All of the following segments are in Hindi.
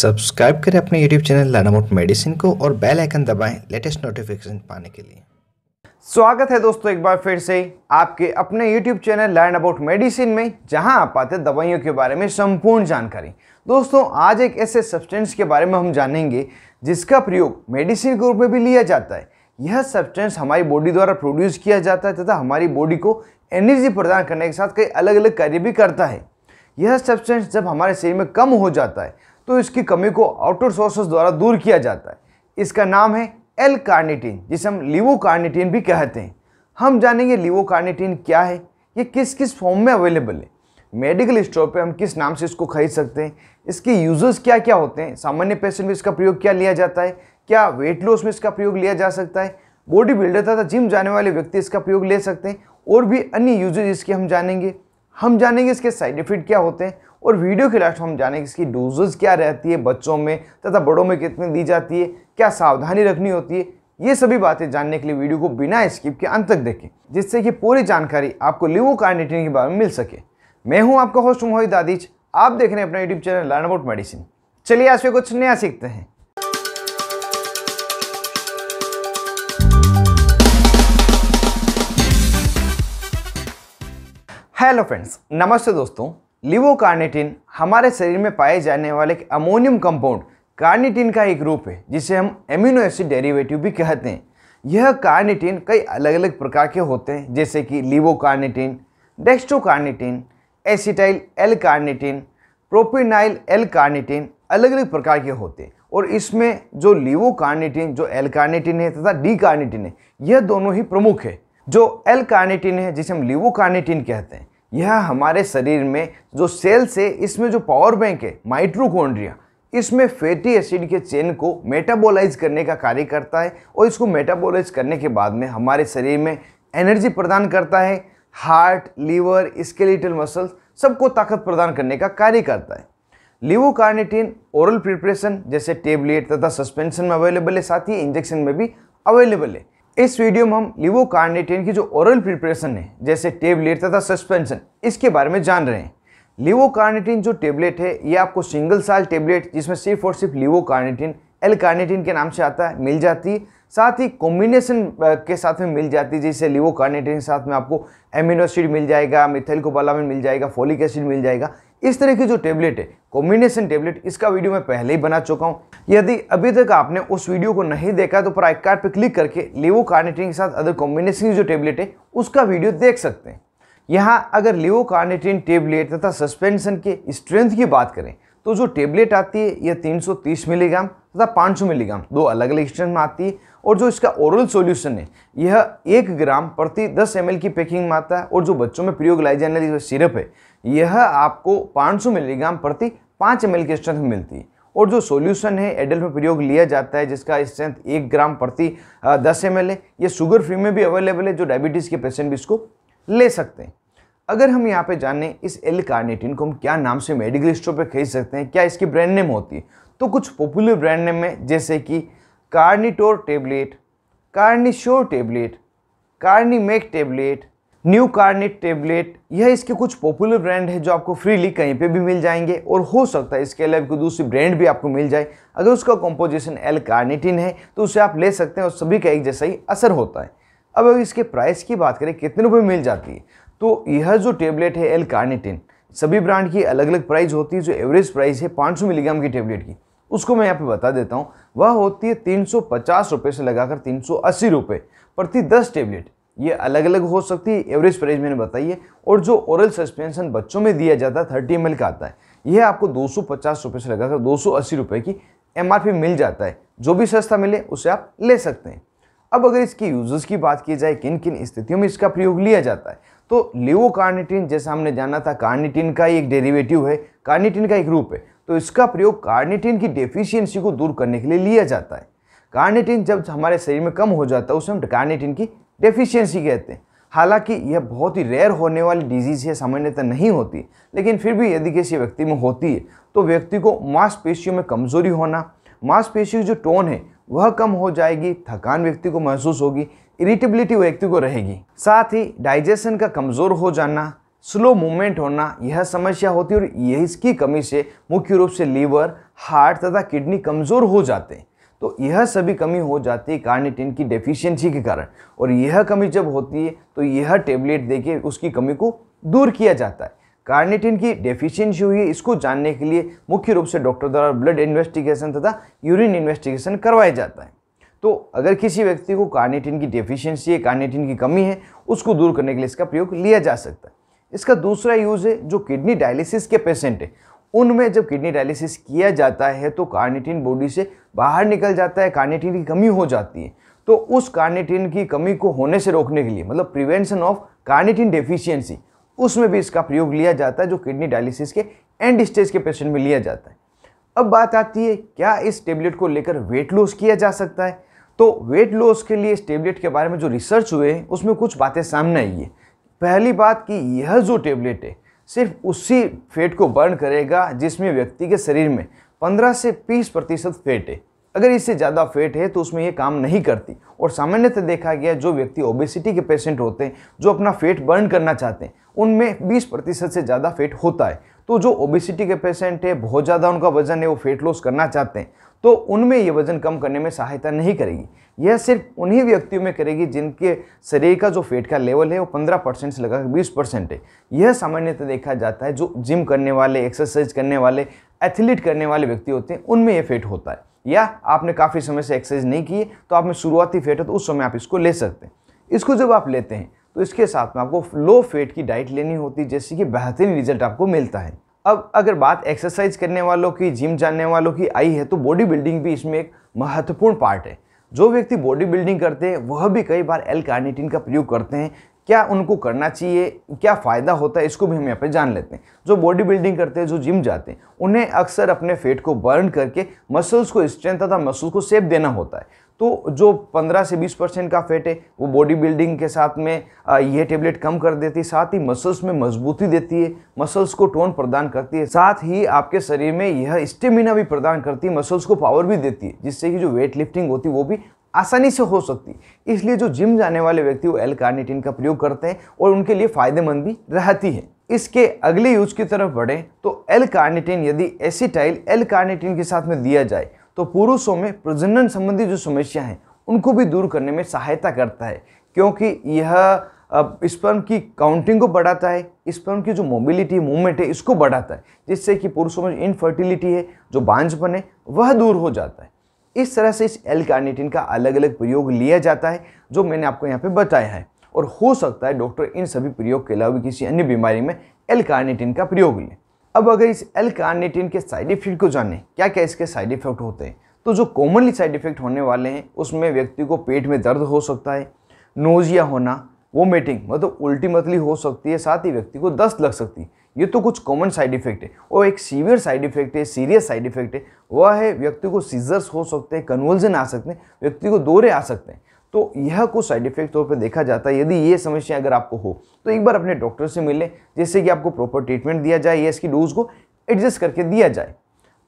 सब्सक्राइब करें अपने YouTube channel learn about medicine को और बेल आइकन दबाएं लेटेस्ट नोटिफिकेशन पाने के लिए स्वागत है दोस्तों एक बार फिर से आपके अपने YouTube channel learn about medicine में जहां आप आते दवाइयों के बारे में संपूर्ण जानकारी दोस्तों आज एक ऐसे सब्सटेंस के बारे में हम जानेंगे जिसका प्रयोग मेडिसिन के रूप में भी लिया जाता है यह सब्सटेंस हमारी बॉडी द्वारा प्रोड्यूस किया जाता है तथा हमारी बॉडी को एनर्जी प्रदान करने के साथ कई अलग अलग कार्य भी करता है यह सब्सटेंस जब हमारे शरीर में कम हो जाता है तो इसकी कमी को आउटर सोर्सेज द्वारा दूर किया जाता है इसका नाम है एल कार्निटीन जिसे हम लिवो कार्निटीन भी कहते हैं हम जानेंगे लिवो कार्निटीन क्या है ये किस किस फॉर्म में अवेलेबल है मेडिकल स्टोर पे हम किस नाम से इसको खरीद सकते हैं इसके यूज़र्स क्या क्या होते हैं सामान्य पेशेंट में इसका प्रयोग क्या लिया जाता है क्या वेट लॉस में इसका प्रयोग लिया जा सकता है बॉडी बिल्डर तथा जिम जाने वाले व्यक्ति इसका प्रयोग ले सकते हैं और भी अन्य यूजेज इसके हम जानेंगे हम जानेंगे इसके साइड इफेक्ट क्या होते हैं और वीडियो के लास्ट हम जानेंगे इसकी डोजेज क्या रहती है बच्चों में तथा बड़ों में कितनी दी जाती है क्या सावधानी रखनी होती है ये सभी बातें जानने के लिए वीडियो को बिना स्किप के अंत तक देखें जिससे कि पूरी जानकारी आपको लिवो कार्डिटिन के बारे में मिल सके मैं हूं आपका होस्ट मोहित आदिज आप देख रहे हैं अपना YouTube channel learn about medicine चलिए आज पे कुछ नया सीखते हैं हेलो फ्रेंड्स नमस्ते दोस्तों लिवोकार्नेटिन हमारे शरीर में पाए जाने वाले अमोनियम कंपाउंड कार्निटिन का एक रूप है जिसे हम एम्यूनो एसिड डेरिवेटिव भी कहते हैं यह कार्निटिन कई अलग अलग प्रकार के होते हैं जैसे कि levocarnitine dextrocarnitine acetyl L carnitine propionyl L carnitine अलग अलग प्रकार के होते हैं और इसमें जो लिवो कार्निटिन जो एल कार्निटिन है तथा डी कार्निटिन है यह दोनों ही प्रमुख है जो एल कार्निटिन है जिसे हम लिवो कार्निटिन कहते हैं यह हमारे शरीर में जो सेल्स है इसमें जो पावर बैंक है माइट्रोकोन्ड्रिया इसमें फैटी एसिड के चेन को मेटाबोलाइज करने का कार्य करता है और इसको मेटाबोलाइज करने के बाद में हमारे शरीर में एनर्जी प्रदान करता है हार्ट लीवर स्केलेटल मसल्स सबको ताकत प्रदान करने का कार्य करता है लिवोकार्नेटिन ओरल प्रिपरेशन जैसे टेबलेट तथा सस्पेंशन में अवेलेबल है साथ ही इंजेक्शन में भी अवेलेबल है इस वीडियो में हम लिवोकार्नेटेन की जो ओरल प्रिपरेशन है जैसे टेबलेट तथा सस्पेंशन इसके बारे में जान रहे हैं कार्नेटिन जो टेबलेट है ये आपको सिंगल साल टेबलेट जिसमें सिर्फ और सिर्फ कार्नेटिन एल कार्नेटिन के नाम से आता है मिल जाती है साथ ही कॉम्बिनेशन के साथ में मिल जाती है जैसे लिवो कार्नेटिन के साथ में आपको एमिनो एसिड मिल जाएगा मिथेल कोबालामिन मिल जाएगा फोलिक एसिड मिल जाएगा इस तरह की जो टेबलेट है कॉम्बिनेशन टेबलेट इसका वीडियो मैं पहले ही बना चुका हूँ यदि अभी तक आपने उस वीडियो को नहीं देखा तो प्राइक कार्ड पर क्लिक करके लेवो कार्नेटिन के साथ अदर कॉम्बिनेशन की जो टेबलेट है उसका वीडियो देख सकते हैं यहाँ अगर लेवो कार्नेटिन टेबलेट तथा सस्पेंशन के स्ट्रेंथ की बात करें तो जो टेबलेट आती है यह तीन मिलीग्राम तथा पाँच मिलीग्राम दो अलग अलग स्ट्रेंथ में आती है और जो इसका ओरल सॉल्यूशन है यह एक ग्राम प्रति 10 एम की पैकिंग में आता है और जो बच्चों में प्रयोग लाई जाने वाली जो सिरप है यह आपको 500 मिलीग्राम प्रति 5 एम की स्ट्रेंथ में मिलती है और जो सॉल्यूशन है एडल्ट में प्रयोग लिया जाता है जिसका स्ट्रेंथ एक ग्राम प्रति दस एम है ये शुगर फ्री में भी अवेलेबल है जो डायबिटीज़ के पेशेंट भी इसको ले सकते हैं अगर हम यहाँ पे जाने इस एल कार्नेटिन को हम क्या नाम से मेडिकल स्टोर पर खरीद सकते हैं क्या इसकी ब्रांड नेम होती है तो कुछ पॉपुलर ब्रांड नेम है जैसे कि Carnitor tablet Carnisure tablet Carnimac tablet new Carnet tablet यह इसके कुछ पॉपुलर ब्रांड है जो आपको फ्रीली कहीं पे भी मिल जाएंगे और हो सकता है इसके अलावा कोई दूसरी ब्रांड भी आपको मिल जाए अगर उसका कॉम्पोजिशन एल कार्निटिन है तो उसे आप ले सकते हैं और सभी का एक जैसा ही असर होता है अब अगर इसके प्राइस की बात करें कितने रुपये मिल जाती है तो यह जो टेबलेट है एल कार्नेटिन सभी ब्रांड की अलग अलग प्राइस होती है जो एवरेज प्राइस है पाँच मिलीग्राम की टेबलेट की उसको मैं यहाँ पे बता देता हूँ वह होती है तीन सौ से लगाकर तीन सौ प्रति दस टेबलेट ये अलग अलग हो सकती है एवरेज प्राइस मैंने बताई है और जो ओरल सस्पेंशन बच्चों में दिया जाता है थर्टी एम का आता है यह आपको दो सौ पचास रुपये से लगाकर दो सौ अस्सी रुपये की एम मिल जाता है जो भी सस्ता मिले उसे आप ले सकते हैं अब अगर इसकी यूजर्स की बात की जाए किन किन स्थितियों में इसका प्रयोग लिया जाता है तो लिवो कार्निटिन जैसा हमने जाना था कार्निटिन का एक डेरिवेटिव है कार्निटिन का एक रूप है तो इसका प्रयोग कार्निटिन की डेफिशिएंसी को दूर करने के लिए लिया जाता है कार्निटिन जब हमारे शरीर में कम हो जाता है उसे हम कार्निटिन की डेफिशिएंसी कहते हैं हालांकि यह बहुत ही रेयर होने वाली डिजीज़ है सामान्यतः नहीं होती लेकिन फिर भी यदि किसी व्यक्ति में होती है तो व्यक्ति को मांसपेशियों में कमजोरी होना मांसपेशियों की जो टोन है वह कम हो जाएगी थकान व्यक्ति को महसूस होगी इरिटेबिलिटी व्यक्ति को रहेगी साथ ही डाइजेशन का कमज़ोर हो जाना स्लो मूवमेंट होना यह समस्या होती है और यह इसकी कमी से मुख्य रूप से लीवर हार्ट तथा किडनी कमज़ोर हो जाते हैं तो यह सभी कमी हो जाती है कार्निटिन की डेफिशिएंसी के कारण और यह कमी जब होती है तो यह टेबलेट देके उसकी कमी को दूर किया जाता है कार्निटिन की डेफिशिएंसी हुई है इसको जानने के लिए मुख्य रूप से डॉक्टर द्वारा ब्लड इन्वेस्टिगेशन तथा यूरिन इन्वेस्टिगेशन करवाया जाता है तो अगर किसी व्यक्ति को कार्निटिन की डेफिशियंसी है कार्निटिन की कमी है उसको दूर करने के लिए इसका प्रयोग लिया जा सकता है इसका दूसरा यूज़ है जो किडनी डायलिसिस के पेशेंट है उनमें जब किडनी डायलिसिस किया जाता है तो कार्निटिन बॉडी से बाहर निकल जाता है कार्निटिन की कमी हो जाती है तो उस कार्निटिन की कमी को होने से रोकने के लिए मतलब प्रिवेंशन ऑफ कार्निटिन डेफिशिएंसी उसमें भी इसका प्रयोग लिया जाता है जो किडनी डायलिसिस के एंड स्टेज के पेशेंट में लिया जाता है अब बात आती है क्या इस टेबलेट को लेकर वेट लॉस किया जा सकता है तो वेट लॉस के लिए इस टेबलेट के बारे में जो रिसर्च हुए हैं उसमें कुछ बातें सामने आई है पहली बात कि यह जो टेबलेट है सिर्फ उसी फैट को बर्न करेगा जिसमें व्यक्ति के शरीर में 15 से 20 प्रतिशत फैट है अगर इससे ज़्यादा फैट है तो उसमें ये काम नहीं करती और सामान्यतः देखा गया जो व्यक्ति ओबेसिटी के पेशेंट होते हैं जो अपना फेट बर्न करना चाहते हैं उनमें 20 प्रतिशत से ज़्यादा फेट होता है तो जो ओबेसिटी के पेशेंट है बहुत ज़्यादा उनका वजन है वो फेट लॉस करना चाहते हैं तो उनमें ये वजन कम करने में सहायता नहीं करेगी यह सिर्फ उन्हीं व्यक्तियों में करेगी जिनके शरीर का जो फेट का लेवल है वो 15 परसेंट से लगाकर 20 परसेंट है यह सामान्यतः देखा जाता है जो जिम करने वाले एक्सरसाइज करने वाले एथलीट करने वाले व्यक्ति होते हैं उनमें यह फेट होता है या आपने काफ़ी समय से एक्सरसाइज नहीं की तो आप में शुरुआती फेट हो तो उस समय आप इसको ले सकते हैं इसको जब आप लेते हैं तो इसके साथ में आपको लो फेट की डाइट लेनी होती है जैसे कि बेहतरीन रिजल्ट आपको मिलता है अब अगर बात एक्सरसाइज करने वालों की जिम जानने वालों की आई है तो बॉडी बिल्डिंग भी इसमें एक महत्वपूर्ण पार्ट है जो व्यक्ति बॉडी बिल्डिंग करते हैं वह भी कई बार एल कार्निटिन का प्रयोग करते हैं क्या उनको करना चाहिए क्या फ़ायदा होता है इसको भी हम यहाँ पे जान लेते हैं जो बॉडी बिल्डिंग करते हैं जो जिम जाते हैं उन्हें अक्सर अपने फेट को बर्न करके मसल्स को स्ट्रेंथ तथा मसल्स को सेप देना होता है तो जो 15 से 20 परसेंट का फैट है वो बॉडी बिल्डिंग के साथ में ये टेबलेट कम कर देती है साथ ही मसल्स में मजबूती देती है मसल्स को टोन प्रदान करती है साथ ही आपके शरीर में यह स्टेमिना भी प्रदान करती है मसल्स को पावर भी देती है जिससे कि जो वेट लिफ्टिंग होती है वो भी आसानी से हो सकती है इसलिए जो जिम जाने वाले व्यक्ति वो एल कार्निटिन का प्रयोग करते हैं और उनके लिए फ़ायदेमंद भी रहती है इसके अगले यूज की तरफ बढ़ें तो एल कार्निटिन यदि एसिटाइल एल कार्निटिन के साथ में दिया जाए तो पुरुषों में प्रजनन संबंधी जो समस्या हैं उनको भी दूर करने में सहायता करता है क्योंकि यह स्पर्म की काउंटिंग को बढ़ाता है स्पर्म की जो मोबिलिटी मूवमेंट है इसको बढ़ाता है जिससे कि पुरुषों में इनफर्टिलिटी है जो बांझपन है वह दूर हो जाता है इस तरह से इस एल कार्निटिन का अलग अलग प्रयोग लिया जाता है जो मैंने आपको यहाँ पे बताया है और हो सकता है डॉक्टर इन सभी प्रयोग के अलावा किसी अन्य बीमारी में एल कार्निटिन का प्रयोग लें अब अगर इस एल कार्नेटिन के साइड इफेक्ट को जाने क्या क्या इसके साइड इफेक्ट होते हैं तो जो कॉमनली साइड इफेक्ट होने वाले हैं उसमें व्यक्ति को पेट में दर्द हो सकता है नोजिया होना वोमिटिंग मतलब उल्टी मतली हो सकती है साथ ही व्यक्ति को दस्त लग सकती है ये तो कुछ कॉमन साइड इफेक्ट है और एक सीवियर साइड इफेक्ट है सीरियस साइड इफेक्ट है वह है व्यक्ति को सीजर्स हो सकते हैं कन्वर्जन आ सकते हैं व्यक्ति को दौरे आ सकते हैं तो यह कुछ साइड इफेक्ट तौर पर देखा जाता है यदि ये समस्या अगर आपको हो तो एक बार अपने डॉक्टर से मिलें जिससे कि आपको प्रॉपर ट्रीटमेंट दिया जाए या इसकी डोज को एडजस्ट करके दिया जाए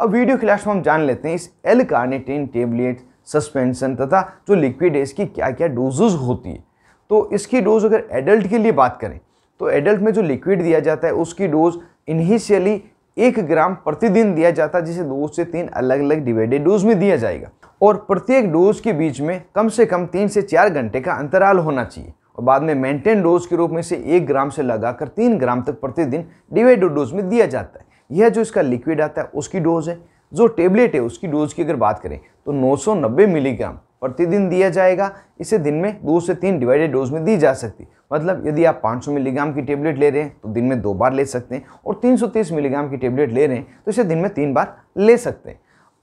अब वीडियो क्लास में हम जान लेते हैं इस एल कार्नेटिन टेबलेट सस्पेंशन तथा जो लिक्विड है इसकी क्या क्या डोजेज होती है तो इसकी डोज अगर एडल्ट के लिए बात करें तो एडल्ट में जो लिक्विड दिया जाता है उसकी डोज इनिशियली एक ग्राम प्रतिदिन दिया जाता है जिसे दो से तीन अलग अलग डिवाइडेड डोज में दिया जाएगा और प्रत्येक डोज के बीच में कम से कम तीन से चार घंटे का अंतराल होना चाहिए और बाद में मेंटेन डोज के रूप में से एक ग्राम से लगाकर तीन ग्राम तक प्रतिदिन डिवाइडेड डोज में दिया जाता है यह जो इसका लिक्विड आता है उसकी डोज है जो टेबलेट है उसकी डोज की अगर बात करें तो 990 मिलीग्राम प्रतिदिन दिया जाएगा इसे दिन में दो से तीन डिवाइडेड डोज में दी जा सकती मतलब यदि आप 500 मिलीग्राम की टेबलेट ले रहे हैं तो दिन में दो बार ले सकते हैं और 330 मिलीग्राम की टेबलेट ले रहे हैं तो इसे दिन में तीन बार ले सकते हैं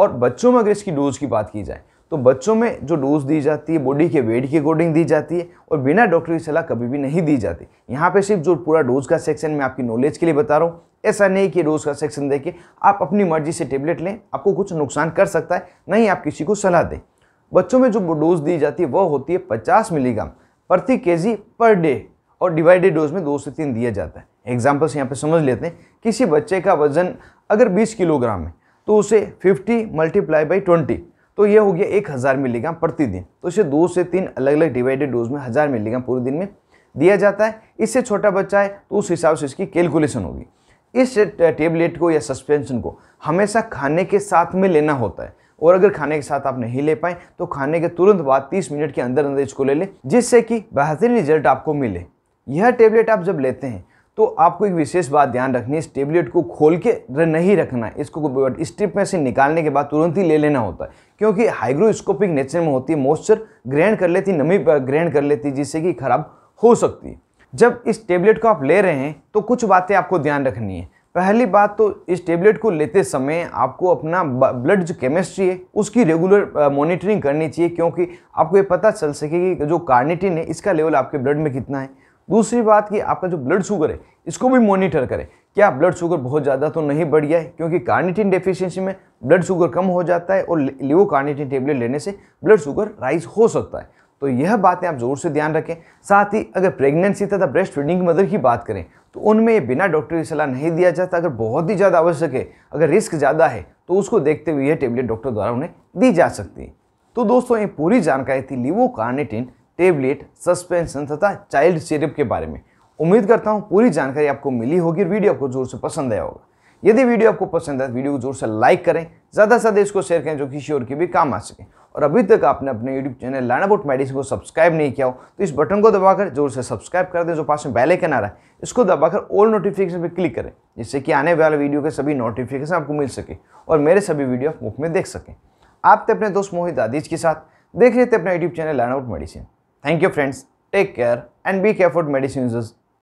और बच्चों में अगर इसकी डोज की बात की जाए तो बच्चों में जो डोज दी जाती है बॉडी के वेट के अकॉर्डिंग दी जाती है और बिना डॉक्टर की सलाह कभी भी नहीं दी जाती यहाँ पे सिर्फ जो पूरा डोज का सेक्शन मैं आपकी नॉलेज के लिए बता रहा हूँ ऐसा नहीं कि डोज का सेक्शन के आप अपनी मर्जी से टेबलेट लें आपको कुछ नुकसान कर सकता है नहीं आप किसी को सलाह दें बच्चों में जो डोज दी जाती है वह होती है पचास मिलीग्राम प्रति के पर डे और डिवाइडेड डोज में दो से तीन दिया जाता है एग्जाम्पल्स यहाँ पर समझ लेते हैं किसी बच्चे का वजन अगर बीस किलोग्राम है तो उसे 50 मल्टीप्लाई बाई ट्वेंटी तो ये हो गया एक हज़ार मिलीग्राम प्रतिदिन तो इसे दो से तीन अलग अलग डिवाइडेड डोज में हज़ार मिलीग्राम पूरे दिन में दिया जाता है इससे छोटा बच्चा है तो उस हिसाब से इसकी कैलकुलेशन होगी इस टेबलेट को या सस्पेंशन को हमेशा खाने के साथ में लेना होता है और अगर खाने के साथ आप नहीं ले पाए तो खाने के तुरंत बाद 30 मिनट के अंदर अंदर इसको ले लें जिससे कि बेहतरीन रिजल्ट आपको मिले यह टेबलेट आप जब लेते हैं तो आपको एक विशेष बात ध्यान रखनी है इस टेबलेट को खोल के नहीं रखना इसको स्ट्रिप में से निकालने के बाद तुरंत ही ले लेना होता है क्योंकि हाइग्रोस्कोपिक नेचर में होती है मॉइस्चर ग्रहण कर लेती नमी ग्रहण कर लेती जिससे कि खराब हो सकती है जब इस टेबलेट को आप ले रहे हैं तो कुछ बातें आपको ध्यान रखनी है पहली बात तो इस टेबलेट को लेते समय आपको अपना ब्लड जो केमिस्ट्री है उसकी रेगुलर मॉनिटरिंग करनी चाहिए क्योंकि आपको ये पता चल सके कि जो कार्निटिन है इसका लेवल आपके ब्लड में कितना है दूसरी बात कि आपका जो ब्लड शुगर है इसको भी मॉनिटर करें क्या ब्लड शुगर बहुत ज़्यादा तो नहीं बढ़ गया है क्योंकि कार्निटिन डेफिशिएंसी में ब्लड शुगर कम हो जाता है और लिवो कार्निटिन टेबलेट लेने से ब्लड शुगर राइज हो सकता है तो यह बातें आप ज़रूर से ध्यान रखें साथ ही अगर प्रेगनेंसी तथा ब्रेस्ट फीडिंग मदर की बात करें तो उनमें बिना डॉक्टर की सलाह नहीं दिया जाता अगर बहुत ही ज़्यादा आवश्यक है अगर रिस्क ज़्यादा है तो उसको देखते हुए यह टेबलेट डॉक्टर द्वारा उन्हें दी जा सकती है तो दोस्तों ये पूरी जानकारी थी लिवो कार्निटिन टेबलेट सस्पेंशन तथा चाइल्ड सिरप के बारे में उम्मीद करता हूँ पूरी जानकारी आपको मिली होगी वीडियो आपको जोर से पसंद आया होगा यदि वीडियो आपको पसंद आए वीडियो को जोर से लाइक करें ज़्यादा से ज़्यादा इसको शेयर करें जो किसी और के भी काम आ सके और अभी तक आपने अपने YouTube channel learn about medicine को सब्सक्राइब नहीं किया हो तो इस बटन को दबाकर जोर से सब्सक्राइब कर दें जो पास में बेल आइकन आ रहा है इसको दबाकर ऑल नोटिफिकेशन पर क्लिक करें जिससे कि आने वाले वीडियो के सभी नोटिफिकेशन आपको मिल सके और मेरे सभी वीडियो आप मुफ्त में देख सकें आप तो अपने दोस्त मोहित आदिज के साथ देख रहे थे अपना YouTube channel about medicine Thank you friends. Take care and be careful medicine users.